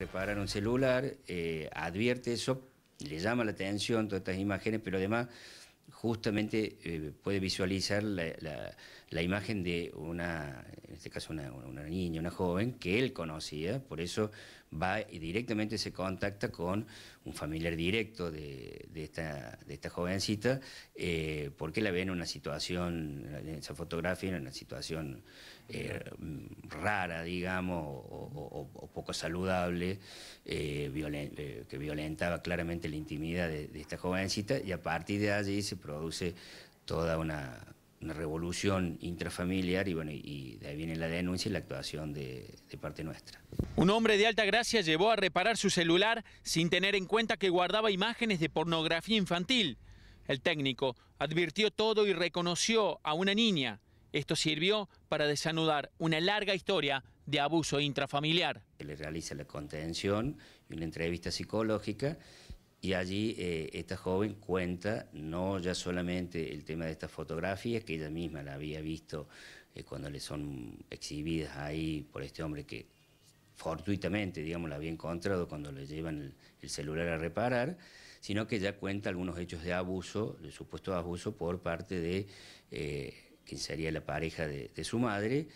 Preparar un celular, eh, advierte eso, le llama la atención todas estas imágenes, pero además justamente eh, puede visualizar la, imagen de una, en este caso una, niña, una joven que él conocía, por eso va y directamente se contacta con un familiar directo de, de, esta, de esta jovencita, eh, porque la ve en una situación, en esa fotografía, en una situación eh, rara, digamos, o, poco saludable, eh, que violentaba claramente la intimidad de, de esta jovencita, y a partir de allí se produce toda una una revolución intrafamiliar y bueno, y de ahí viene la denuncia y la actuación de, parte nuestra. Un hombre de alta gracia llevó a reparar su celular sin tener en cuenta que guardaba imágenes de pornografía infantil. El técnico advirtió todo y reconoció a una niña. Esto sirvió para desanudar una larga historia de abuso intrafamiliar. le realiza la contención y una entrevista psicológica y allí eh, esta joven cuenta no ya solamente el tema de estas fotografías, que ella misma la había visto eh, cuando le son exhibidas ahí por este hombre que fortuitamente, digamos, la había encontrado cuando le llevan el, celular a reparar, sino que ya cuenta algunos hechos de abuso, de supuesto abuso por parte de eh, quien sería la pareja de su madre,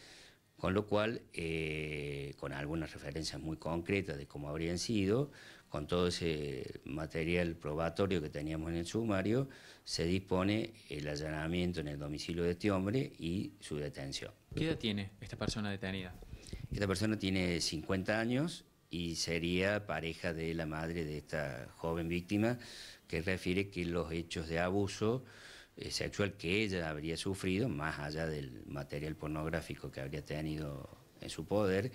con lo cual, eh, con algunas referencias muy concretas de cómo habrían sido, con todo ese material probatorio que teníamos en el sumario, se dispone el allanamiento en el domicilio de este hombre y su detención. ¿Qué edad tiene esta persona detenida? Esta persona tiene 50 años y sería pareja de la madre de esta joven víctima que refiere que los hechos de abuso sexual que ella habría sufrido, más allá del material pornográfico que habría tenido en su poder,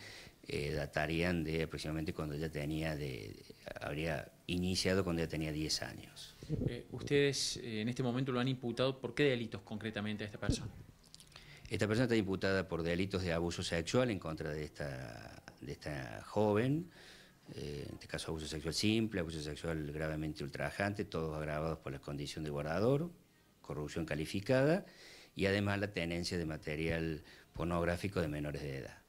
eh, datarían de aproximadamente cuando ella tenía, de, habría iniciado cuando ella tenía 10 años. Eh, ¿Ustedes eh, en este momento lo han imputado por qué delitos concretamente a esta persona? Esta persona está imputada por delitos de abuso sexual en contra de esta, de esta joven, en este caso abuso sexual simple, abuso sexual gravemente ultrajante, todos agravados por la condición de guardador corrupción calificada y además la tenencia de material pornográfico de menores de edad.